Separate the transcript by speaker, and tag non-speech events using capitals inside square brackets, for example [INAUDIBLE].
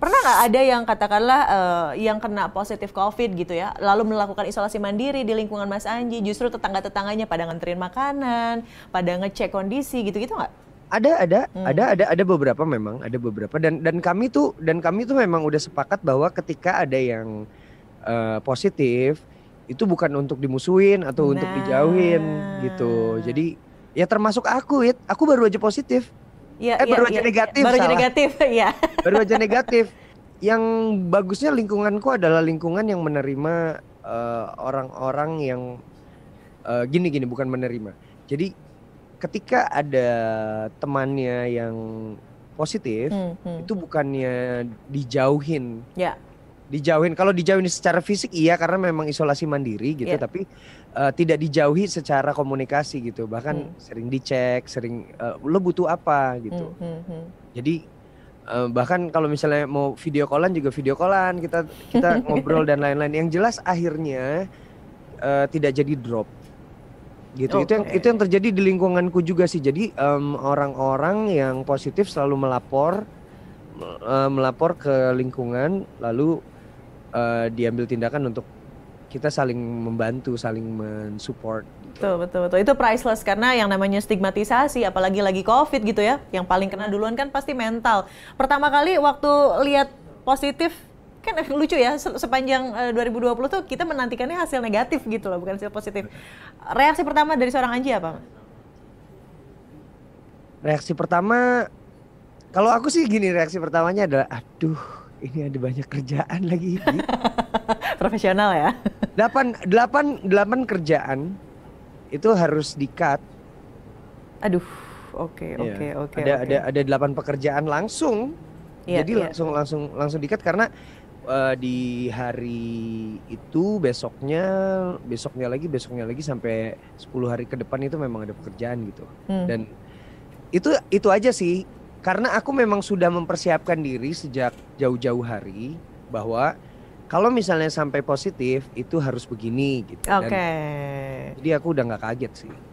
Speaker 1: Pernah nggak ada yang katakanlah uh, yang kena positif COVID gitu ya, lalu melakukan isolasi mandiri di lingkungan Mas Anji, justru tetangga-tetangganya pada nganterin makanan, pada ngecek kondisi gitu-gitu nggak?
Speaker 2: Ada, ada, hmm. ada, ada, ada beberapa memang, ada beberapa dan dan kami tuh dan kami tuh memang udah sepakat bahwa ketika ada yang uh, positif itu bukan untuk dimusuhin atau nah. untuk dijauhin gitu. Jadi ya termasuk aku, it, aku baru aja positif
Speaker 1: ya, eh ya, baru ya, aja negatif baru salah. negatif [LAUGHS] ya
Speaker 2: baru aja negatif yang bagusnya lingkunganku adalah lingkungan yang menerima eh, orang-orang uh, yang eh, gini gini gini bukan menerima jadi ketika ada temannya yang positif hmm, hmm. itu bukannya dijauhin ya dijauhin kalau dijauhin secara fisik iya karena memang isolasi mandiri gitu yeah. tapi uh, tidak dijauhi secara komunikasi gitu bahkan mm. sering dicek sering uh, lo butuh apa gitu mm hmm, jadi uh, bahkan kalau misalnya mau video callan juga video callan kita kita [LAUGHS] ngobrol dan lain-lain yang jelas akhirnya uh, tidak jadi drop gitu okay. itu yang itu yang terjadi di lingkunganku juga sih jadi orang orang-orang yang positif selalu melapor melapor ke lingkungan lalu uh, diambil tindakan untuk kita saling membantu, saling mensupport. Gitu. Betul, betul,
Speaker 1: betul. Itu priceless karena yang namanya stigmatisasi, apalagi lagi COVID gitu ya, yang paling kena duluan kan pasti mental. Pertama kali waktu lihat positif, kan [LAUGHS] lucu ya, sepanjang 2020 eh, tuh kita menantikannya hasil negatif gitu loh, bukan hasil positif. Reaksi pertama dari seorang Anji apa?
Speaker 2: Reaksi pertama, kalau aku sih gini reaksi pertamanya adalah, aduh ini ada banyak kerjaan lagi ini. [LAUGHS] Profesional ya. Delapan, delapan, delapan kerjaan itu harus di-cut. Aduh, oke, okay, iya. oke, okay, oke. Okay, ada okay. ada ada delapan pekerjaan langsung.
Speaker 1: Yeah, jadi yeah. langsung
Speaker 2: langsung langsung dikat karena uh, di hari itu besoknya besoknya lagi besoknya lagi sampai 10 hari ke depan itu memang ada pekerjaan gitu. Hmm. Dan itu itu aja sih karena aku memang sudah mempersiapkan diri sejak jauh-jauh hari bahwa kalau misalnya sampai positif itu harus begini gitu. Oke. Okay. Jadi aku udah nggak kaget sih.